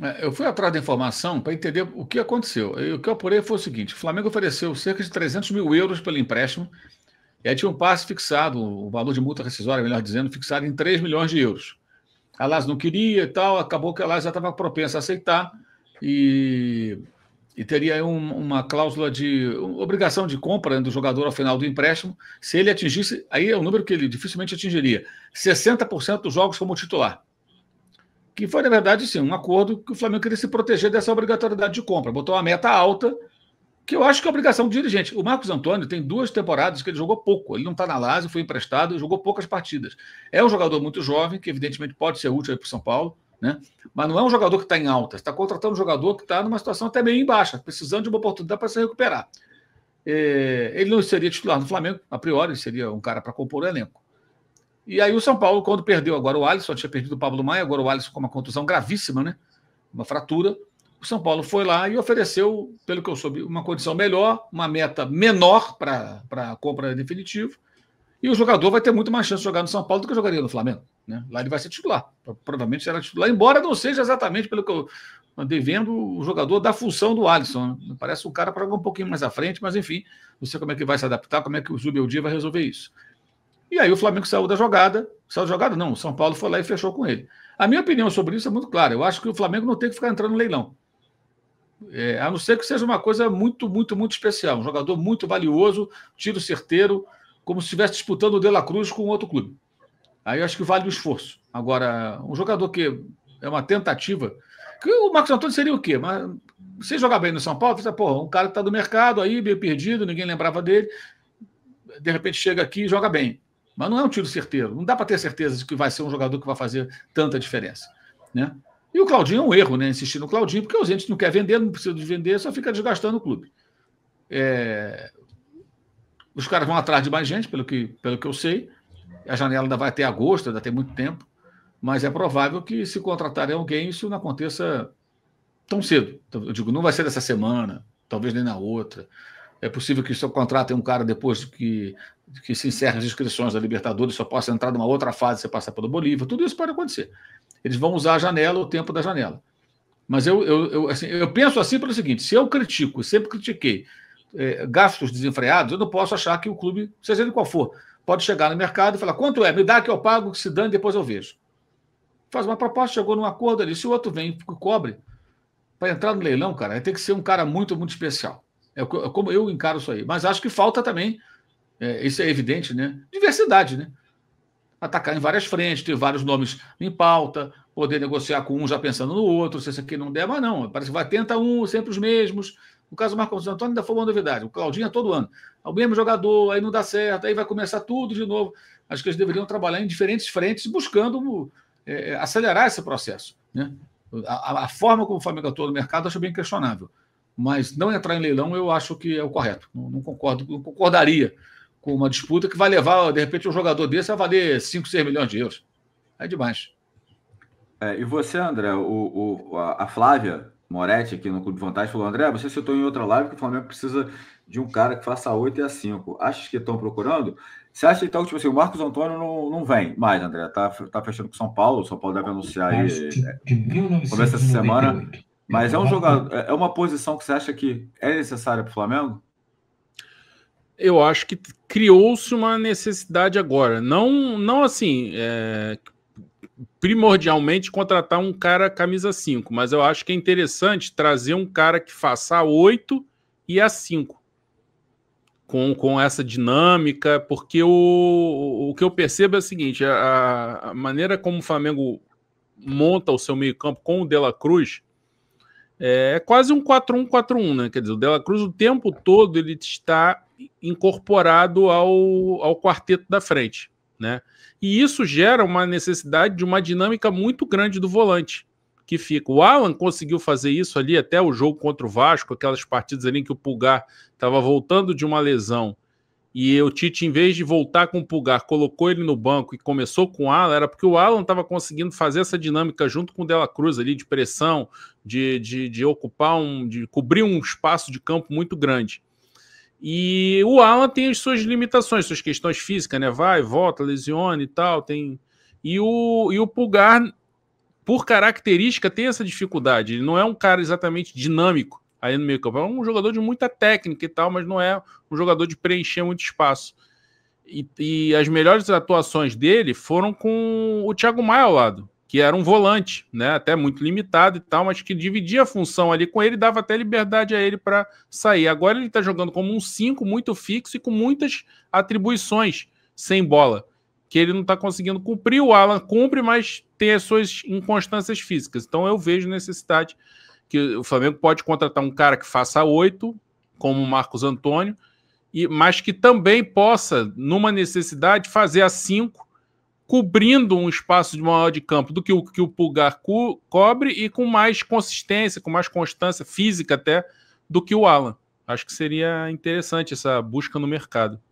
É, eu fui atrás da informação para entender o que aconteceu. E o que eu apurei foi o seguinte: o Flamengo ofereceu cerca de 300 mil euros pelo empréstimo, e aí tinha um passe fixado, o um valor de multa rescisória, melhor dizendo, fixado em 3 milhões de euros. A Lazio não queria e tal, acabou que a Lazio já estava propensa a aceitar e, e teria um, uma cláusula de uma obrigação de compra do jogador ao final do empréstimo, se ele atingisse, aí é o um número que ele dificilmente atingiria, 60% dos jogos como titular que foi, na verdade, sim, um acordo que o Flamengo queria se proteger dessa obrigatoriedade de compra. Botou uma meta alta, que eu acho que é obrigação do dirigente. O Marcos Antônio tem duas temporadas que ele jogou pouco. Ele não está na Lazio, foi emprestado, jogou poucas partidas. É um jogador muito jovem, que evidentemente pode ser útil para o São Paulo, né? mas não é um jogador que está em alta. está contratando um jogador que está numa situação até meio baixa, precisando de uma oportunidade para se recuperar. É, ele não seria titular do Flamengo, a priori, seria um cara para compor o elenco. E aí o São Paulo, quando perdeu agora o Alisson, tinha perdido o Pablo Maia, agora o Alisson com uma contusão gravíssima, né? Uma fratura. O São Paulo foi lá e ofereceu, pelo que eu soube, uma condição melhor, uma meta menor para a compra definitiva. E o jogador vai ter muito mais chance de jogar no São Paulo do que jogaria no Flamengo. Né? Lá ele vai ser titular. Provavelmente será titular, embora não seja exatamente, pelo que eu andei vendo, o jogador da função do Alisson. Né? Parece um cara para jogar um pouquinho mais à frente, mas enfim, não sei como é que vai se adaptar, como é que o Zubeldia vai resolver isso. E aí o Flamengo saiu da jogada. Saiu da jogada? Não, o São Paulo foi lá e fechou com ele. A minha opinião sobre isso é muito clara. Eu acho que o Flamengo não tem que ficar entrando no leilão. É, a não ser que seja uma coisa muito, muito, muito especial. Um jogador muito valioso, tiro certeiro, como se estivesse disputando o De La Cruz com outro clube. Aí eu acho que vale o esforço. Agora, um jogador que é uma tentativa. Que o Marcos Antônio seria o quê? Mas, se jogar bem no São Paulo, você, pô, um cara que está do mercado aí, meio perdido, ninguém lembrava dele. De repente chega aqui e joga bem. Mas não é um tiro certeiro. Não dá para ter certeza de que vai ser um jogador que vai fazer tanta diferença. Né? E o Claudinho é um erro, né? Insistir no Claudinho, porque a gente não quer vender, não precisa de vender, só fica desgastando o clube. É... Os caras vão atrás de mais gente, pelo que, pelo que eu sei. A janela ainda vai até agosto, ainda tem muito tempo. Mas é provável que, se contratarem alguém, isso não aconteça tão cedo. Eu digo, não vai ser dessa semana, talvez nem na outra. É possível que só contratem um cara depois que, que se encerrem as inscrições da Libertadores, só possa entrar numa outra fase, você passar pelo Bolívia, tudo isso pode acontecer. Eles vão usar a janela, o tempo da janela. Mas eu, eu, eu, assim, eu penso assim pelo seguinte: se eu critico, sempre critiquei é, gastos desenfreados, eu não posso achar que o clube, seja ele qual for, pode chegar no mercado e falar: quanto é? Me dá que eu pago, que se dane, depois eu vejo. Faz uma proposta, chegou num acordo ali. Se o outro vem e cobre, para entrar no leilão, cara, tem que ser um cara muito, muito especial. É, é como eu encaro isso aí. Mas acho que falta também, é, isso é evidente, né? Diversidade, né? Atacar em várias frentes, ter vários nomes em pauta, poder negociar com um já pensando no outro, se isso aqui não der, mas não. Parece que vai tenta um, sempre os mesmos. No caso do Marcos Antônio, ainda foi uma novidade. O Claudinho é todo ano. É o mesmo jogador, aí não dá certo, aí vai começar tudo de novo. Acho que eles deveriam trabalhar em diferentes frentes, buscando é, acelerar esse processo. Né? A, a, forma como o Flamengo atua no mercado acho bem questionável mas não entrar em leilão eu acho que é o correto. Não, não concordo, não concordaria com uma disputa que vai levar, de repente, um jogador desse a valer 5, 6 milhões de euros. É demais. É, e você, André, o, o, a Flávia Moretti aqui no Clube Vantagem falou: André, você citou em outra live que o Flamengo precisa de um cara que faça a 8 e a 5. Acha que estão procurando? Você acha então que tipo assim, o Marcos Antônio não, não vem mais, André? Tá, tá fechando com São Paulo, o São Paulo deve anunciar aí. De, de é, 1998. começo dessa semana. Mas é um uhum. jogador, é, é uma posição que você acha que é necessária para o Flamengo? Eu acho que criou-se uma necessidade agora. Não, não assim, é, primordialmente contratar um cara camisa 5, mas eu acho que é interessante trazer um cara que faça a 8 e a 5. Com, com essa dinâmica, porque o, o que eu percebo é o seguinte: a, a maneira como o Flamengo monta o seu meio-campo com o Dela Cruz é quase um 4-1-4-1, né? Quer dizer, o Dela Cruz o tempo todo ele está incorporado ao, ao quarteto da frente, né? E isso gera uma necessidade de uma dinâmica muito grande do volante que fica. O Alan conseguiu fazer isso ali até o jogo contra o Vasco, aquelas partidas ali em que o Pulgar estava voltando de uma lesão e o Tite, em vez de voltar com o Pulgar, colocou ele no banco e começou com o Alan, era porque o Alan estava conseguindo fazer essa dinâmica junto com o Dela Cruz ali de pressão, de, de, de, ocupar um. de cobrir um espaço de campo muito grande. E o Alan tem as suas limitações, suas questões físicas, né? Vai, volta, lesiona e tal. Tem... E, o, e o Pulgar, por característica, tem essa dificuldade. Ele não é um cara exatamente dinâmico ali no meio campo. É um jogador de muita técnica e tal, mas não é um jogador de preencher muito espaço. E, e as melhores atuações dele foram com o Thiago Maia ao lado, que era um volante, né? Até muito limitado e tal, mas que dividia a função ali com ele, dava até liberdade a ele para sair. Agora ele está jogando como um 5 muito fixo e com muitas atribuições sem bola que ele não está conseguindo cumprir. O Alan cumpre, mas tem as suas inconstâncias físicas. Então eu vejo necessidade que o Flamengo pode contratar um cara que faça oito, como o Marcos Antônio, e, mas que também possa, numa necessidade, fazer a cinco, cobrindo um espaço de maior de campo do que o que o Pulgar co cobre e com mais consistência, com mais constância física até do que o Alan. Acho que seria interessante essa busca no mercado.